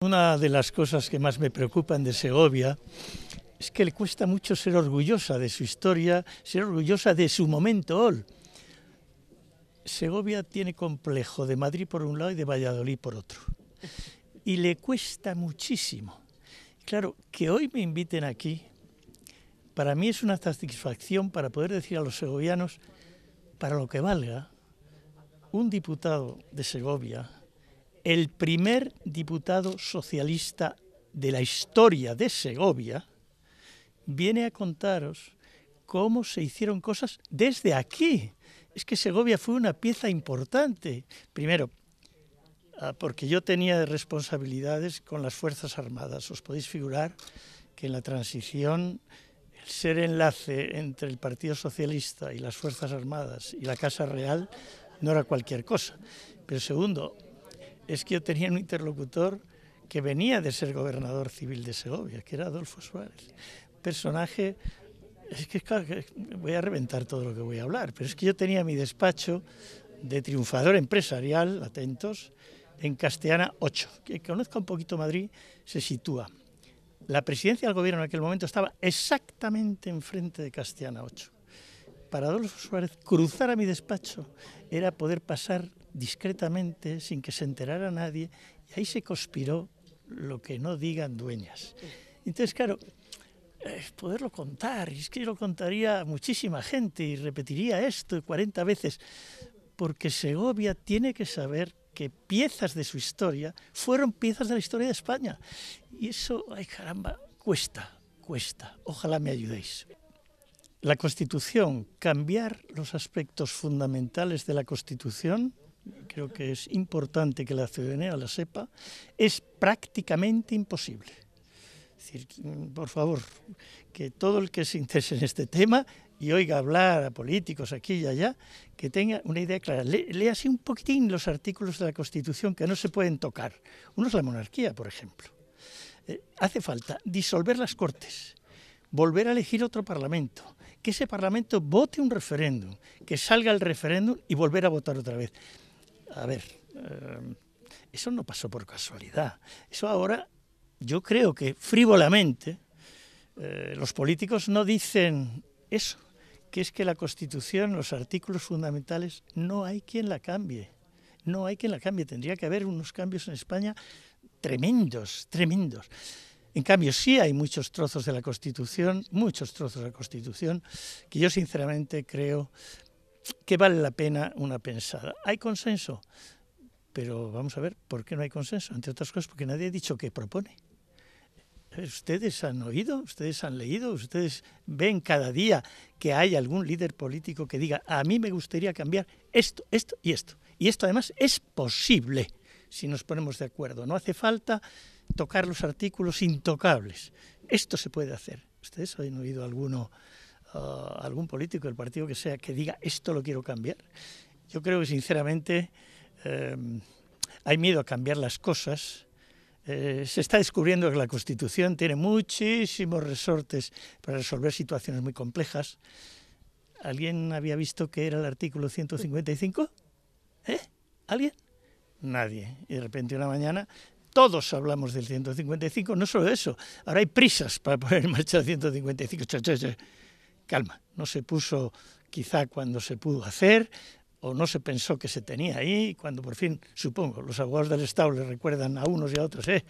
Una de las cosas que más me preocupan de Segovia es que le cuesta mucho ser orgullosa de su historia, ser orgullosa de su momento Segovia tiene complejo de Madrid por un lado y de Valladolid por otro. Y le cuesta muchísimo. Claro, que hoy me inviten aquí, para mí es una satisfacción para poder decir a los segovianos, para lo que valga, un diputado de Segovia el primer diputado socialista de la historia de Segovia, viene a contaros cómo se hicieron cosas desde aquí. Es que Segovia fue una pieza importante. Primero, ah, porque yo tenía responsabilidades con las Fuerzas Armadas. Os podéis figurar que en la transición el ser enlace entre el Partido Socialista y las Fuerzas Armadas y la Casa Real no era cualquier cosa. Pero segundo, es que yo tenía un interlocutor que venía de ser gobernador civil de Segovia, que era Adolfo Suárez. Personaje, es que voy a reventar todo lo que voy a hablar, pero es que yo tenía mi despacho de triunfador empresarial, atentos, en Castellana 8. Que conozca un poquito Madrid, se sitúa. La presidencia del gobierno en aquel momento estaba exactamente enfrente de Castellana 8. Para Adolfo Suárez, cruzar a mi despacho era poder pasar discretamente, sin que se enterara nadie, y ahí se conspiró lo que no digan dueñas. Entonces, claro, eh, poderlo contar, y es que lo contaría muchísima gente y repetiría esto 40 veces, porque Segovia tiene que saber que piezas de su historia fueron piezas de la historia de España. Y eso, ay caramba, cuesta, cuesta. Ojalá me ayudéis. La Constitución, cambiar los aspectos fundamentales de la Constitución creo que es importante que la ciudadanía la sepa, es prácticamente imposible. Mm, por favor, que todo el que se interese en este tema y oiga hablar a políticos aquí y allá, que tenga una idea clara. ...lea así un poquitín los artículos de la Constitución que no se pueden tocar. Uno es la monarquía, por ejemplo. Eh, hace falta disolver las Cortes, volver a elegir otro Parlamento, que ese Parlamento vote un referéndum, que salga el referéndum y volver a votar otra vez a ver, eh, eso no pasó por casualidad. Eso ahora, yo creo que frívolamente, eh, los políticos no dicen eso, que es que la Constitución, los artículos fundamentales, no hay quien la cambie. No hay quien la cambie. Tendría que haber unos cambios en España tremendos, tremendos. En cambio, sí hay muchos trozos de la Constitución, muchos trozos de la Constitución, que yo sinceramente creo que vale la pena una pensada. ¿Hay consenso? Pero vamos a ver, ¿por qué no hay consenso? Entre otras cosas, porque nadie ha dicho qué propone. Ustedes han oído, ustedes han leído, ustedes ven cada día que hay algún líder político que diga, a mí me gustaría cambiar esto, esto y esto. Y esto además es posible si nos ponemos de acuerdo. No hace falta tocar los artículos intocables. Esto se puede hacer. Ustedes han oído alguno eh, algún político del partido que sea que diga esto lo quiero cambiar. Yo creo que sinceramente eh, hay miedo a cambiar las cosas. Eh, se está descubriendo que la Constitución tiene muchísimos resortes para resolver situaciones muy complejas. ¿Alguien había visto que era el artículo 155? ¿Eh? ¿Alguien? Nadie. Y de repente una mañana todos hablamos del 155, no solo eso, ahora hay prisas para poner en marcha el 155 calma, no se puso quizá cuando se pudo hacer o no se pensó que se tenía ahí, cuando por fin, supongo, los abogados del Estado le recuerdan a unos y a otros eh,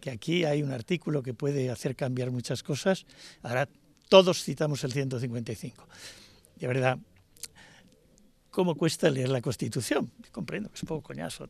que aquí hay un artículo que puede hacer cambiar muchas cosas, ahora todos citamos el 155. De verdad, ¿cómo cuesta leer la Constitución? Comprendo que es poco coñazo,